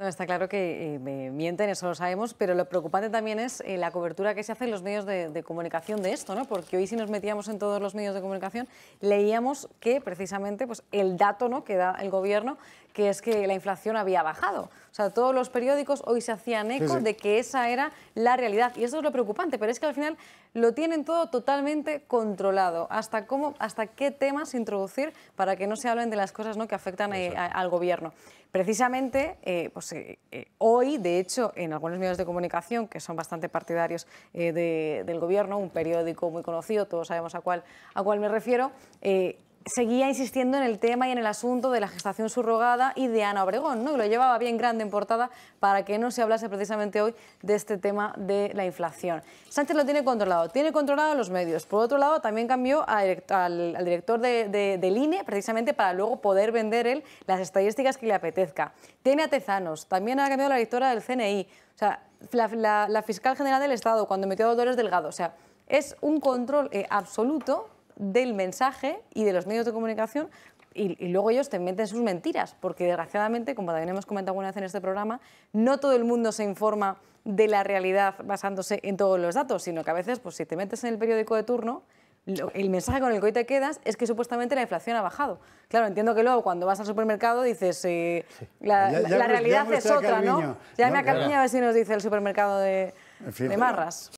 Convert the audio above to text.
está claro que eh, mienten, eso lo sabemos, pero lo preocupante también es eh, la cobertura que se hace en los medios de, comunicación de esto, ¿no? Porque hoy si nos metíamos en todos los medios de comunicación, leíamos que precisamente pues, el dato ¿no? que da el gobierno que es que la inflación había bajado. O sea, todos los periódicos hoy se hacían eco de que esa era la realidad. Y eso es lo preocupante, pero es que al final lo tienen todo totalmente controlado. Hasta, cómo, hasta qué temas introducir para que no se hablen de las cosas ¿no? que afectan eh, al gobierno. Precisamente, eh, pues, eh, hoy, de hecho, en algunos medios de comunicación que son bastante partidarios del gobierno, un periódico muy conocido, todos sabemos a cuál, a cuál me refiero, seguía insistiendo en el tema y en el asunto de la gestación subrogada y de Ana Obregón, ¿no? lo llevaba bien grande en portada para que no se hablase precisamente hoy de este tema de la inflación. Sánchez lo tiene controlado, tiene controlado los medios. Por otro lado, también cambió al, director de, de, INE precisamente para luego poder vender él las estadísticas que le apetezca. Tiene a Tezanos, también ha cambiado la directora del CNI. O sea, la, fiscal general del Estado cuando metió a Dolores Delgado. O sea, es un control eh, absoluto del mensaje y de los medios de comunicación y, luego ellos te meten sus mentiras, porque desgraciadamente, como también hemos comentado alguna vez en este programa, no todo el mundo se informa de la realidad basándose en todos los datos, sino que a veces, pues si te metes en el periódico de turno, el mensaje con el que hoy te quedas es que supuestamente la inflación ha bajado. Claro, entiendo que luego cuando vas al supermercado dices, eh, la, realidad es otra, ¿no? Ya me a a ver si nos dice el supermercado de Marras.